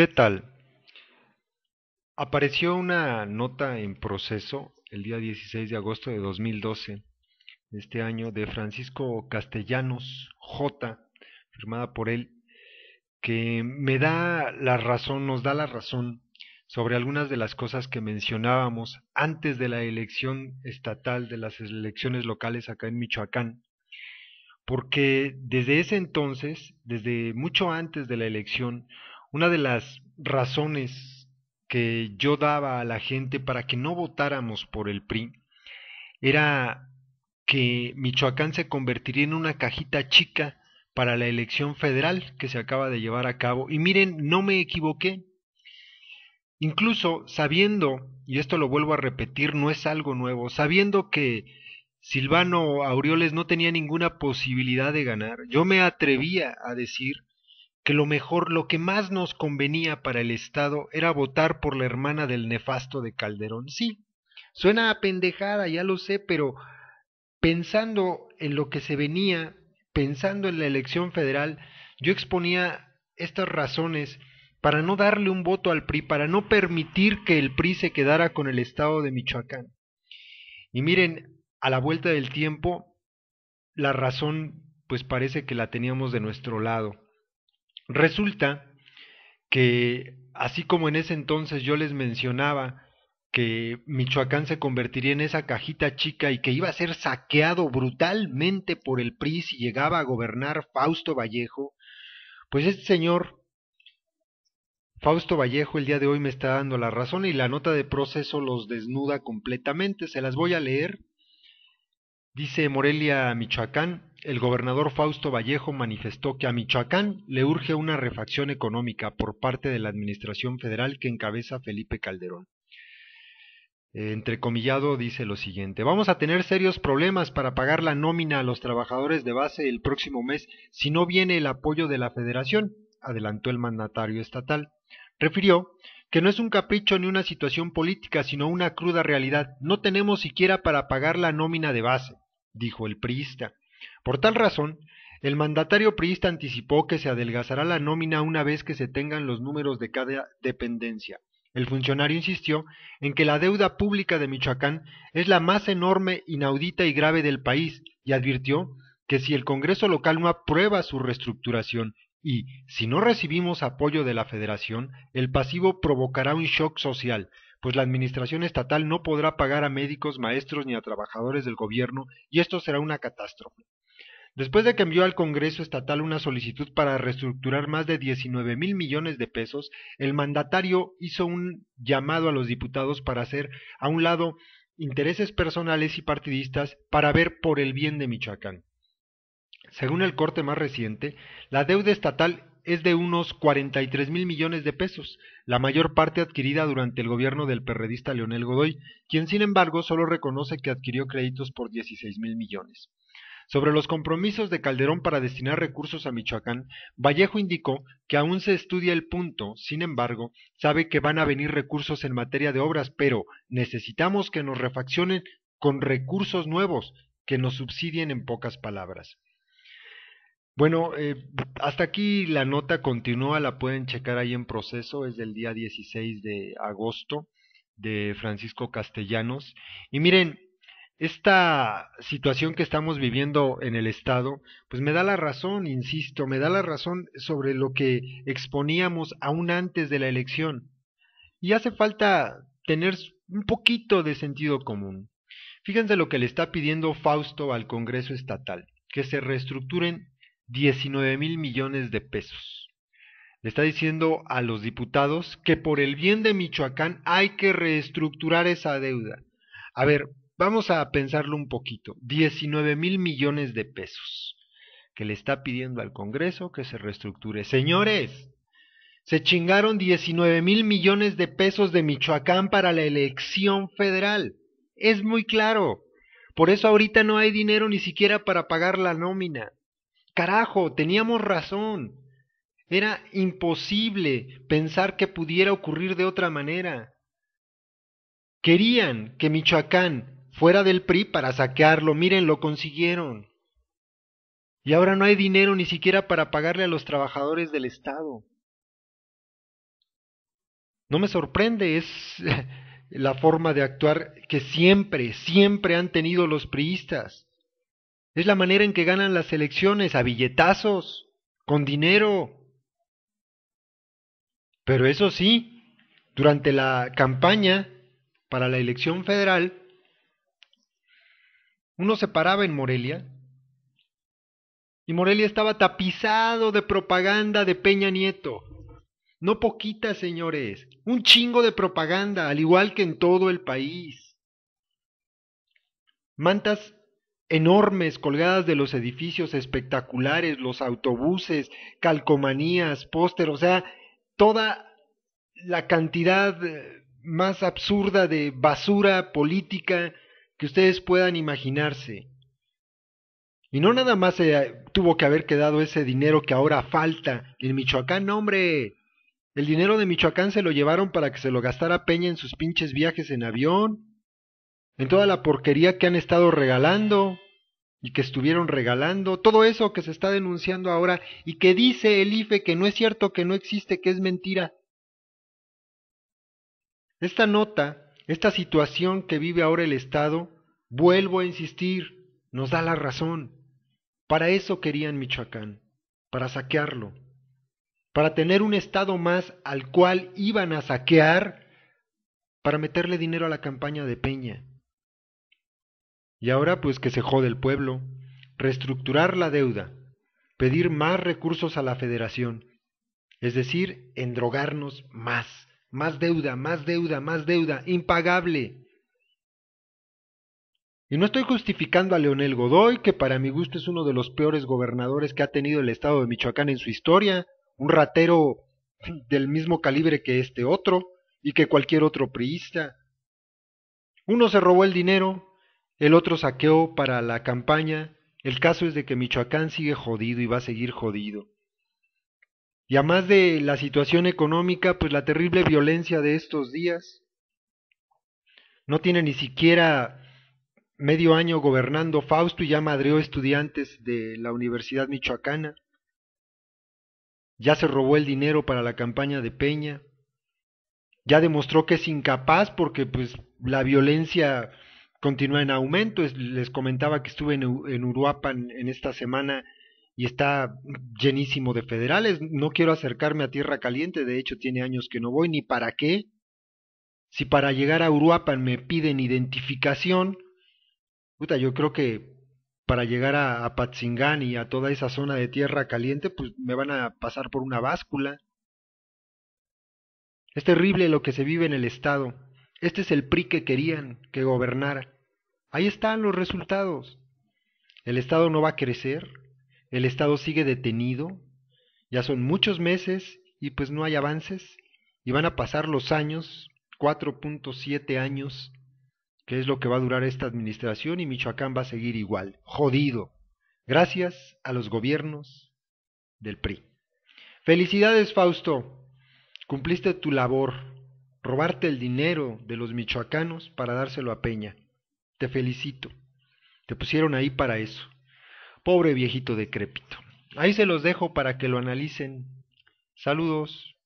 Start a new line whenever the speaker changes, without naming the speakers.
¿Qué tal? Apareció una nota en proceso el día 16 de agosto de 2012, este año, de Francisco Castellanos J, firmada por él, que me da la razón, nos da la razón sobre algunas de las cosas que mencionábamos antes de la elección estatal, de las elecciones locales acá en Michoacán, porque desde ese entonces, desde mucho antes de la elección, una de las razones que yo daba a la gente para que no votáramos por el PRI era que Michoacán se convertiría en una cajita chica para la elección federal que se acaba de llevar a cabo. Y miren, no me equivoqué. Incluso sabiendo, y esto lo vuelvo a repetir, no es algo nuevo, sabiendo que Silvano Aureoles no tenía ninguna posibilidad de ganar, yo me atrevía a decir que lo mejor, lo que más nos convenía para el Estado era votar por la hermana del nefasto de Calderón. Sí, suena a pendejada, ya lo sé, pero pensando en lo que se venía, pensando en la elección federal, yo exponía estas razones para no darle un voto al PRI, para no permitir que el PRI se quedara con el Estado de Michoacán. Y miren, a la vuelta del tiempo, la razón pues parece que la teníamos de nuestro lado. Resulta que, así como en ese entonces yo les mencionaba que Michoacán se convertiría en esa cajita chica y que iba a ser saqueado brutalmente por el PRI si llegaba a gobernar Fausto Vallejo, pues este señor, Fausto Vallejo, el día de hoy me está dando la razón y la nota de proceso los desnuda completamente. Se las voy a leer. Dice Morelia Michoacán, el gobernador Fausto Vallejo manifestó que a Michoacán le urge una refacción económica por parte de la Administración Federal que encabeza Felipe Calderón. Entrecomillado dice lo siguiente, vamos a tener serios problemas para pagar la nómina a los trabajadores de base el próximo mes si no viene el apoyo de la Federación, adelantó el mandatario estatal. Refirió que no es un capricho ni una situación política, sino una cruda realidad. No tenemos siquiera para pagar la nómina de base, dijo el priista. Por tal razón, el mandatario priista anticipó que se adelgazará la nómina una vez que se tengan los números de cada dependencia. El funcionario insistió en que la deuda pública de Michoacán es la más enorme, inaudita y grave del país y advirtió que si el Congreso local no aprueba su reestructuración y si no recibimos apoyo de la Federación, el pasivo provocará un shock social, pues la administración estatal no podrá pagar a médicos, maestros ni a trabajadores del gobierno, y esto será una catástrofe. Después de que envió al Congreso Estatal una solicitud para reestructurar más de 19 mil millones de pesos, el mandatario hizo un llamado a los diputados para hacer a un lado intereses personales y partidistas para ver por el bien de Michoacán. Según el corte más reciente, la deuda estatal es de unos 43 mil millones de pesos, la mayor parte adquirida durante el gobierno del perredista Leonel Godoy, quien sin embargo solo reconoce que adquirió créditos por 16 mil millones. Sobre los compromisos de Calderón para destinar recursos a Michoacán, Vallejo indicó que aún se estudia el punto, sin embargo, sabe que van a venir recursos en materia de obras, pero necesitamos que nos refaccionen con recursos nuevos, que nos subsidien en pocas palabras. Bueno, eh, hasta aquí la nota continúa, la pueden checar ahí en proceso, es del día 16 de agosto de Francisco Castellanos. Y miren, esta situación que estamos viviendo en el Estado, pues me da la razón, insisto, me da la razón sobre lo que exponíamos aún antes de la elección. Y hace falta tener un poquito de sentido común. Fíjense lo que le está pidiendo Fausto al Congreso Estatal, que se reestructuren 19 mil millones de pesos. Le está diciendo a los diputados que por el bien de Michoacán hay que reestructurar esa deuda. A ver, vamos a pensarlo un poquito. 19 mil millones de pesos que le está pidiendo al Congreso que se reestructure. Señores, se chingaron 19 mil millones de pesos de Michoacán para la elección federal. Es muy claro. Por eso ahorita no hay dinero ni siquiera para pagar la nómina. Carajo, teníamos razón. Era imposible pensar que pudiera ocurrir de otra manera. Querían que Michoacán fuera del PRI para saquearlo. Miren, lo consiguieron. Y ahora no hay dinero ni siquiera para pagarle a los trabajadores del Estado. No me sorprende, es la forma de actuar que siempre, siempre han tenido los priistas. Es la manera en que ganan las elecciones, a billetazos, con dinero. Pero eso sí, durante la campaña para la elección federal, uno se paraba en Morelia y Morelia estaba tapizado de propaganda de Peña Nieto. No poquita, señores, un chingo de propaganda, al igual que en todo el país. Mantas enormes colgadas de los edificios espectaculares, los autobuses, calcomanías, póster, o sea, toda la cantidad eh, más absurda de basura política que ustedes puedan imaginarse. Y no nada más se eh, tuvo que haber quedado ese dinero que ahora falta en Michoacán, hombre. El dinero de Michoacán se lo llevaron para que se lo gastara Peña en sus pinches viajes en avión, en toda la porquería que han estado regalando y que estuvieron regalando, todo eso que se está denunciando ahora y que dice el IFE que no es cierto, que no existe, que es mentira. Esta nota, esta situación que vive ahora el Estado, vuelvo a insistir, nos da la razón. Para eso querían Michoacán, para saquearlo, para tener un Estado más al cual iban a saquear para meterle dinero a la campaña de Peña. Y ahora pues que se jode el pueblo, reestructurar la deuda, pedir más recursos a la federación, es decir, endrogarnos más, más deuda, más deuda, más deuda, impagable. Y no estoy justificando a Leonel Godoy, que para mi gusto es uno de los peores gobernadores que ha tenido el estado de Michoacán en su historia, un ratero del mismo calibre que este otro y que cualquier otro priista. Uno se robó el dinero, el otro saqueó para la campaña, el caso es de que Michoacán sigue jodido y va a seguir jodido. Y además más de la situación económica, pues la terrible violencia de estos días. No tiene ni siquiera medio año gobernando Fausto y ya madreó estudiantes de la Universidad Michoacana. Ya se robó el dinero para la campaña de Peña. Ya demostró que es incapaz porque pues la violencia continúa en aumento. les comentaba que estuve en, en Uruapan en esta semana y está llenísimo de federales. No quiero acercarme a Tierra Caliente, de hecho tiene años que no voy, ni para qué. Si para llegar a Uruapan me piden identificación, puta, yo creo que para llegar a, a Patzingán y a toda esa zona de Tierra Caliente, pues me van a pasar por una báscula. Es terrible lo que se vive en el Estado. Este es el PRI que querían que gobernara. Ahí están los resultados. El Estado no va a crecer, el Estado sigue detenido, ya son muchos meses y pues no hay avances y van a pasar los años, 4.7 años, que es lo que va a durar esta administración y Michoacán va a seguir igual, jodido, gracias a los gobiernos del PRI. Felicidades Fausto, cumpliste tu labor, robarte el dinero de los michoacanos para dárselo a Peña. Te felicito. Te pusieron ahí para eso. Pobre viejito decrépito. Ahí se los dejo para que lo analicen. Saludos.